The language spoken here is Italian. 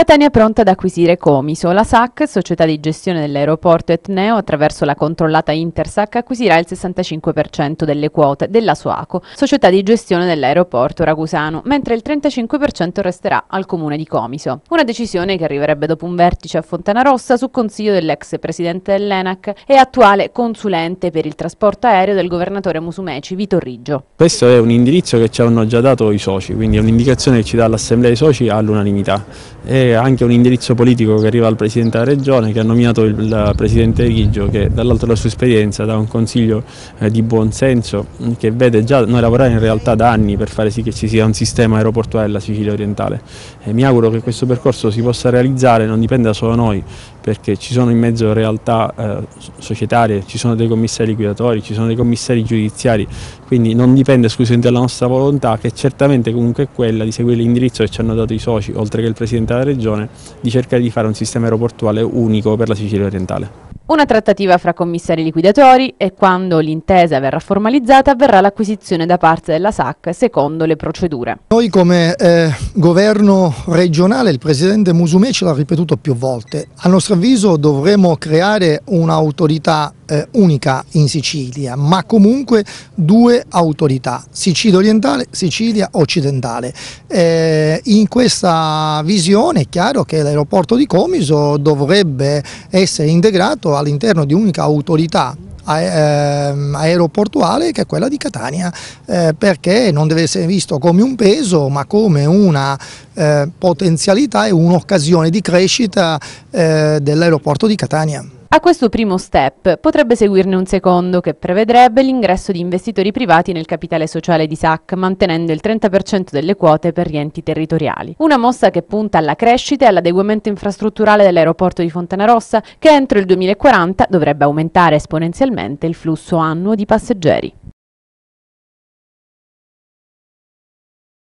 Catania è pronta ad acquisire Comiso. La SAC, società di gestione dell'aeroporto Etneo, attraverso la controllata Intersac, acquisirà il 65% delle quote della Suaco, società di gestione dell'aeroporto ragusano, mentre il 35% resterà al comune di Comiso. Una decisione che arriverebbe dopo un vertice a Fontanarossa su consiglio dell'ex presidente dell'ENAC e attuale consulente per il trasporto aereo del governatore Musumeci, Vito Riggio. Questo è un indirizzo che ci hanno già dato i soci, quindi è un'indicazione che ci dà l'Assemblea dei soci all'unanimità anche un indirizzo politico che arriva al Presidente della Regione che ha nominato il, il Presidente Riggio che dall'alto della sua esperienza dà un consiglio eh, di buonsenso mm, che vede già noi lavorare in realtà da anni per fare sì che ci sia un sistema aeroportuale della Sicilia orientale e mi auguro che questo percorso si possa realizzare, non dipende da solo noi perché ci sono in mezzo realtà eh, societarie, ci sono dei commissari liquidatori, ci sono dei commissari giudiziari, quindi non dipende esclusivamente dalla nostra volontà che certamente comunque è quella di seguire l'indirizzo che ci hanno dato i soci oltre che il Presidente della Regione regione di cercare di fare un sistema aeroportuale unico per la Sicilia orientale. Una trattativa fra commissari liquidatori e quando l'intesa verrà formalizzata avverrà l'acquisizione da parte della SAC secondo le procedure. Noi come eh, governo regionale, il Presidente Musumeci ce l'ha ripetuto più volte, a nostro avviso dovremo creare un'autorità eh, unica in Sicilia, ma comunque due autorità, Sicilia orientale, Sicilia occidentale. Eh, in questa visione è chiaro che l'aeroporto di Comiso dovrebbe essere integrato all'interno di un'unica autorità ehm, aeroportuale che è quella di Catania eh, perché non deve essere visto come un peso ma come una eh, potenzialità e un'occasione di crescita eh, dell'aeroporto di Catania. A questo primo step potrebbe seguirne un secondo che prevedrebbe l'ingresso di investitori privati nel capitale sociale di SAC, mantenendo il 30% delle quote per gli enti territoriali. Una mossa che punta alla crescita e all'adeguamento infrastrutturale dell'aeroporto di Fontanarossa, che entro il 2040 dovrebbe aumentare esponenzialmente il flusso annuo di passeggeri.